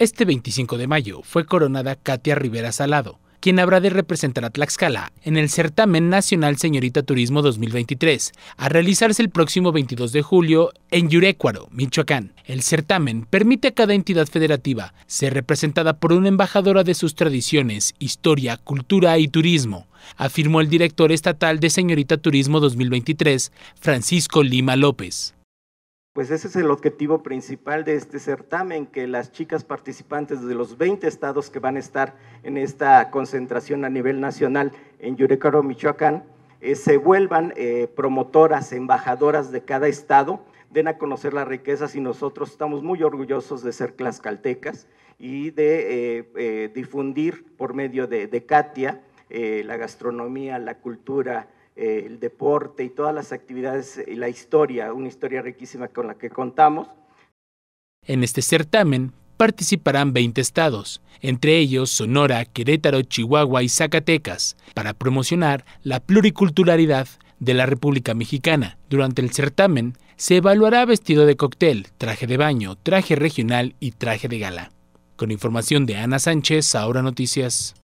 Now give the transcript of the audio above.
Este 25 de mayo fue coronada Katia Rivera Salado, quien habrá de representar a Tlaxcala en el Certamen Nacional Señorita Turismo 2023, a realizarse el próximo 22 de julio en Yurecuaro, Michoacán. El certamen permite a cada entidad federativa ser representada por una embajadora de sus tradiciones, historia, cultura y turismo, afirmó el director estatal de Señorita Turismo 2023, Francisco Lima López. Pues ese es el objetivo principal de este certamen, que las chicas participantes de los 20 estados que van a estar en esta concentración a nivel nacional en Yurecaro, Michoacán, eh, se vuelvan eh, promotoras, embajadoras de cada estado, den a conocer las riquezas y nosotros estamos muy orgullosos de ser tlaxcaltecas y de eh, difundir por medio de, de Katia la gastronomía, la cultura, eh, el deporte y todas las actividades y eh, la historia, una historia riquísima con la que contamos. En este certamen participarán 20 estados, entre ellos Sonora, Querétaro, Chihuahua y Zacatecas, para promocionar la pluriculturalidad de la República Mexicana. Durante el certamen se evaluará vestido de cóctel, traje de baño, traje regional y traje de gala. Con información de Ana Sánchez, ahora noticias.